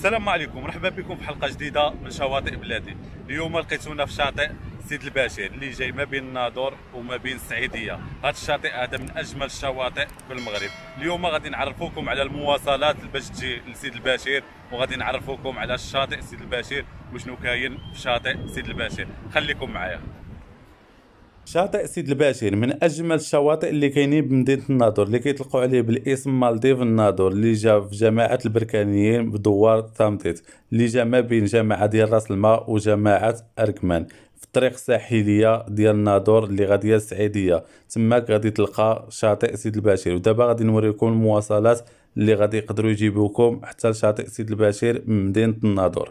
السلام عليكم مرحبا بكم في حلقه جديده من شواطئ بلادي اليوم لقيتونا في شاطئ سيد البشير اللي جاي ما بين الناظور وما بين السعيديه هذا الشاطئ هذا من اجمل الشواطئ في المغرب اليوم غادي نعرفوكم على المواصلات باش تجي لسيد البشير وغادي نعرفوكم على الشاطئ سيد البشير وشنو كاين في شاطئ سيد البشير خليكم معايا شاطئ سيد البشير من اجمل الشواطئ اللي كاينين بمدينه الناظور اللي كيطلقوا عليه بالاسم مالديف الناظور اللي جا في جماعه البركانيين بدوار تامتيت اللي جا ما بين جماعه ديال راس الماء وجماعه اركمان في الطريق الساحليه ديال الناظور اللي غاديه السعيديه تماك غادي تلقى شاطئ سيد البشير ودابا غادي نوريكم المواصلات اللي غادي يقدروا يجيبوكم حتى لشاطئ سيد البشير من مدينه الناظور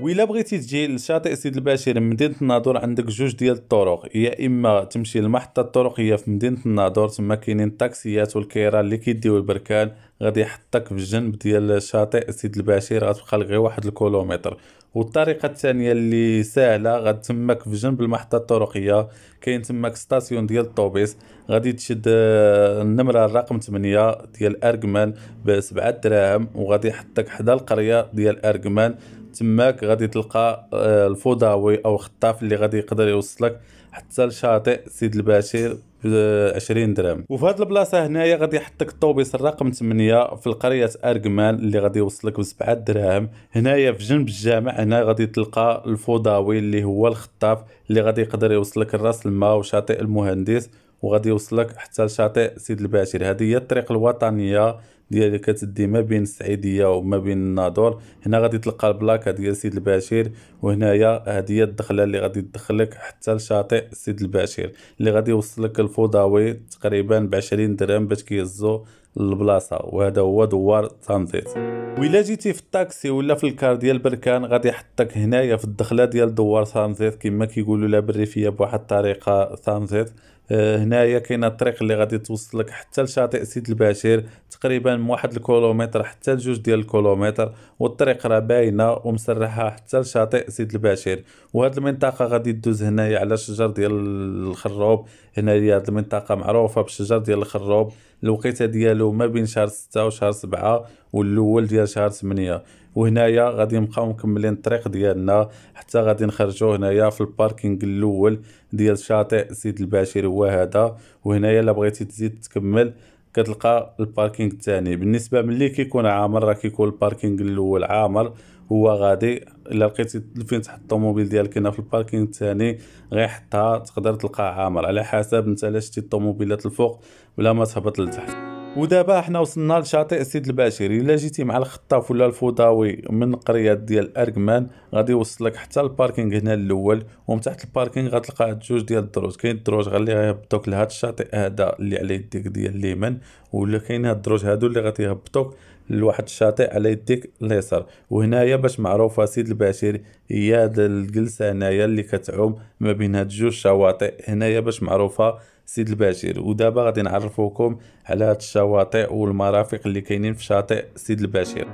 وإلا بغيتي تجي لشاطئ سيد البشير من مدينة الناظور عندك جوج ديال الطرق يا إما تمشي للمحطة الطرقية في مدينة الناظور تما كاينين الطاكسيات والكيرا اللي كيديو البركان غادي يحطك في الجنب ديال شاطئ سيد البشير غتبقى غير واحد الكيلومتر والطريقة الثانية اللي سهلة غاد تماك في جنب المحطة الطرقية كاين تماك ستاسيون ديال الطوبيس غادي تشد آه، النمرة الرقم 8 ديال أرجمان ب 7 دراهم وغادي يحطك حدا القرية ديال أرجمان تماك غادي تلقى آه، الفوضاوي او خطاف اللي غادي يقدر يوصلك حتى لشاطئ سيد البشير ب 20 آه، درهم وفي هذه البلاصه هنايا غادي يحطك الطوبيس الرقم 8 في القريه ارجمال اللي غادي يوصلك ب 7 دراهم هنايا في جنب الجامع هنا غادي تلقى الفوضاوي اللي هو الخطاف اللي غادي يقدر يوصلك لراس الماء وشاطئ المهندس وغادي يوصلك حتى لشاطئ سيد الباشر هذه هي الطريق الوطنيه ديالي كتدي ما بين السعيديه وما بين الناظور هنا غادي تلقى البلاكه ديال سيد البعشير وهنايا هذه هي الدخله اللي غادي تدخلك حتى لشاطئ سيد البعشير اللي غادي يوصلك الفوضوي تقريبا ب 20 درهم باش كيهزو للبلاصه وهذا هو دوار ترانزيت ولا جيتي في الطاكسي ولا في الكار ديال بركان غادي يحطك هنايا في الدخله ديال دوار ترانزيت كما كيقولوا لها بالريفيه بواحد الطريقه ترانزيت هنايا كاينه الطريق اللي غادي توصلك حتى لشاطئ سيد البشير تقريبا من واحد الكيلومتر حتى لجوج ديال الكيلومتر والطريق راه باينه ومسرحه حتى لشاطئ سيد البشير وهاد المنطقه غادي دوز هنايا على شجر ديال الخروب هنايا هاد المنطقه معروفه بالشجر ديال الخروب الوقيته ديالو ما بين شهر ستة وشهر سبعة والاول ديال شهر 8 وهنايا غادي نبقاو مكملين الطريق ديالنا حتى غادي نخرجوا هنايا في الباركينغ الاول ديال شاطئ سيد البشير هو هذا وهنايا الا بغيتي تزيد تكمل كتلقى الباركينغ الثاني بالنسبه ملي كيكون عامر راه كيكون الباركينغ الاول عامر هو غادي الا لقيتي فين تحط الطوموبيل ديالك هنا في الباركينغ الثاني غيحطها تقدر تلقى عامر على حسب انت لا شتي الطوموبيلات الفوق ولا ما تهبط لتحت ودابا حنا وصلنا لشاطئ السيد البشري الا جيتي مع الخطاف ولا الفوضاوي من قرية ديال اركمان غادي يوصلك حتى الباركينغ هنا الاول ومن تحت الباركينغ غتلقى جوج ديال الدروج كاين الدروج غالي غيهبطوك لهاد الشاطئ هذا اللي على يديك ديال اليمين ولا كاين هاد الدروج هادو اللي يهبطوك لواحد الشاطئ على يديك اليسار وهنايا باش معروفه سيد البشير هي هاد الجلسه هنايا اللي كتعوم ما بين هاد جوج شواطئ هنايا باش معروفه سيد البشير ودابا غادي نعرفوكم على هاد الشواطئ والمرافق اللي كاينين في شاطئ سيد البشير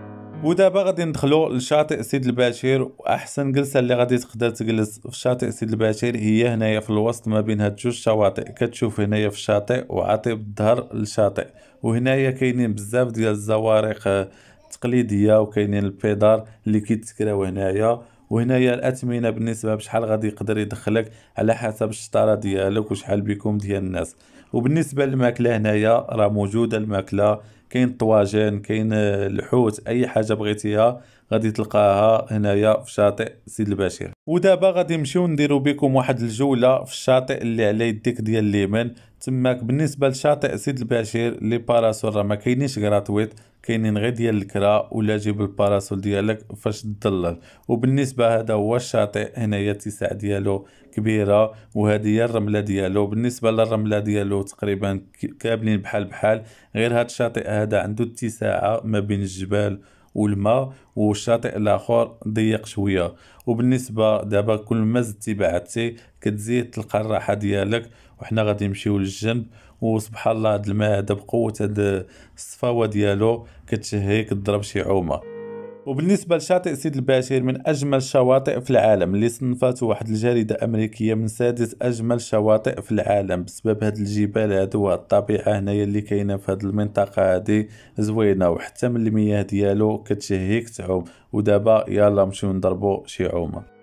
ودابا غادي ندخلو لشاطئ سيد البشير واحسن جلسه اللي غادي تقدر تجلس في شاطئ سيد البشير هي هنايا في الوسط ما بين هاد جوج شواطئ كتشوف هنايا في الشاطئ وعاطي الظهر للشاطئ وهنايا كاينين بزاف ديال الزوارق التقليديه آه، وكاينين البيدار اللي كيتكراو هنايا وهنايا الأثمنة بالنسبة بشحال غادي يقدر يدخلك على حسب الشطارة ديالك وشحال بكم ديال الناس وبالنسبة للماكلة هنايا راه موجودة الماكلة كاين الطواجن كاين آه، الحوت اي حاجه بغيتيها غادي تلقاها هنايا في شاطئ سيد البشير ودابا غادي نمشيو نديرو بكم واحد الجوله في الشاطئ اللي على يديك ديال اليمن تماك بالنسبه لشاطئ سيد البشير لي باراسول راه ما كاينينش غراتويت كاينين غير ديال الكرا ولا جيب الباراسول ديالك فاش تضلل وبالنسبه هذا هو الشاطئ هنايا الاتساع ديالو كبيره وهذه هي الرمله ديالو بالنسبه للرمله ديالو تقريبا كاملين بحال بحال غير هذا الشاطئ هذا عنده اتساعه ما بين الجبال والماء والشاطئ الاخر ضيق شويه وبالنسبه دابا كل ما زدتي بعدتي كتزيد تلقى الراحه ديالك وحنا غادي نمشيو للجنب وسبحان الله هاد الماء هذا بقوه هاد الصفاوه ديالو كتشهيك تضرب شي عومه وبالنسبة لشاطئ سيد البشير من أجمل الشواطئ في العالم اللي صنفته واحد الجريدة أمريكية من سادس أجمل الشواطئ في العالم بسبب هاد الجبال هادو والطبيعة الطبيعة هنايا اللي كاينة في هاد المنطقة هادي زوينة وحتى من المياه ديالو كتشهيك تعوم ودابا يلا نمشيو نضربو شي عومة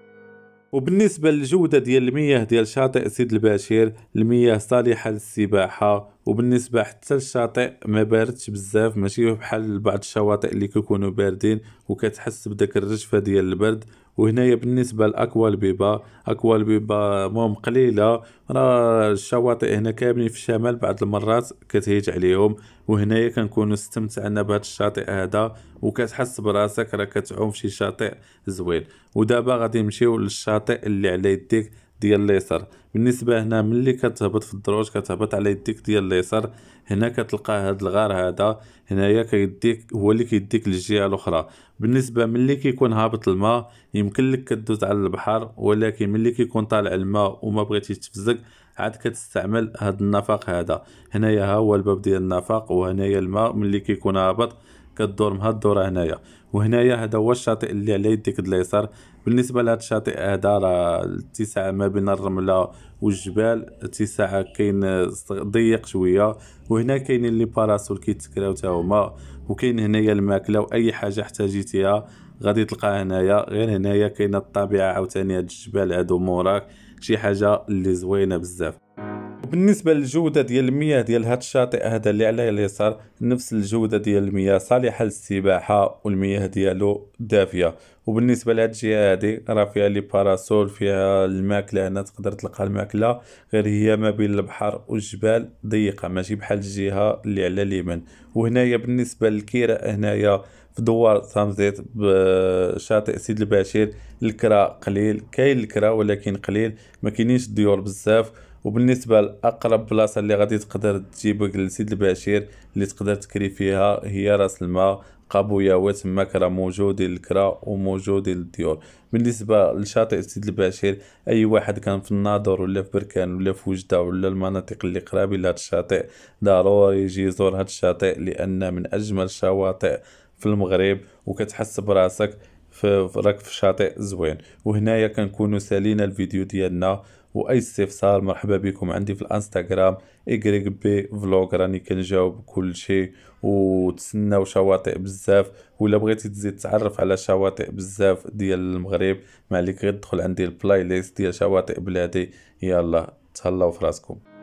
وبالنسبة للجودة ديال المياه ديال شاطئ سيد البشير المياه صالحة للسباحة وبالنسبة حتى للشاطئ ما باردش بزاف ماشي بحال بعض الشواطئ اللي كيكونوا باردين وكتحس بداك الرجفة ديال البرد وهنايا بالنسبه لاكوا البيبا اكوا البيبا مهم قليله راه الشواطئ هنا كاملين في الشمال بعض المرات كتهيج عليهم وهنايا كنكونوا استمتعنا بهذا الشاطئ هذا وكتحس براسك راه كتعوم في شي شاطئ زوين ودابا غادي نمشيو للشاطئ اللي على يديك ديال اليسار بالنسبه هنا ملي كتهبط في الدروج كتهبط على يديك ديال اليسار هنا كتلقى هاد الغار هذا هنايا كيديك هو اللي كيديك للجهه الاخرى بالنسبه ملي كيكون هابط الماء يمكن لك كدوز على البحر ولكن ملي كيكون طالع الماء وما بغيتي تفزك عاد كتستعمل هاد النفق هذا هنايا ها هو الباب ديال النفق وهنايا الماء ملي كيكون هابط كدور من الدوره هنايا وهنايا هذا هو الشاطئ اللي على يديك اليسار بالنسبه لهذا الشاطئ هذا راه الاتساع ما بين الرمله والجبال اتساع كاين ضيق شويه وهنا كاين اللي باراسول كيتكراو حتى هما وكاين هنايا الماكله واي حاجه احتاجيتيها غادي تلقاها هنايا غير هنايا كاينه الطبيعه عاوتاني هاد الجبال هادو موراك شي حاجه اللي زوينه بزاف وبالنسبه للجوده ديال المياه ديال هذا الشاطئ هذا اللي على اليسار نفس الجوده ديال المياه صالحه للسباحه والمياه ديالو دافيه وبالنسبه لهاد الجهه هادي راه فيها لي باراسول فيها الماكله هنا تقدر تلقى الماكله غير هي ما بين البحر والجبال ضيقه ماشي بحال الجهه اللي على اليمن وهنايا بالنسبه للكيره هنايا في دوار سامزيت بشاطئ سيد البشير الكرا قليل كاين الكرا ولكن قليل ما كاينينش الديور بزاف وبالنسبه لاقرب بلاصه اللي غادي تقدر تجيبك لسيد البشير اللي تقدر تكري فيها هي راس الماء قابويا وتما راه موجود الكرا وموجود الديور بالنسبه لشاطئ سيد البشير اي واحد كان في الناظور ولا في بركان ولا في وجده ولا المناطق اللي قرابين لهاد الشاطئ ضروري يجي يزور هاد الشاطئ لان من اجمل الشواطئ في المغرب وكتحس براسك في راك في شاطئ زوين وهنايا كنكونوا سالينا الفيديو ديالنا واي استفسار مرحبا بكم عندي في الانستغرام اي بي فلوغ راني كنجاوب كل شيء وتسناو شواطئ بزاف ولا بغيتي تزيد تعرف على شواطئ بزاف ديال المغرب ما عليك غير تدخل عندي البلاي ليست ديال شواطئ بلادي يلا تهلاو فراسكم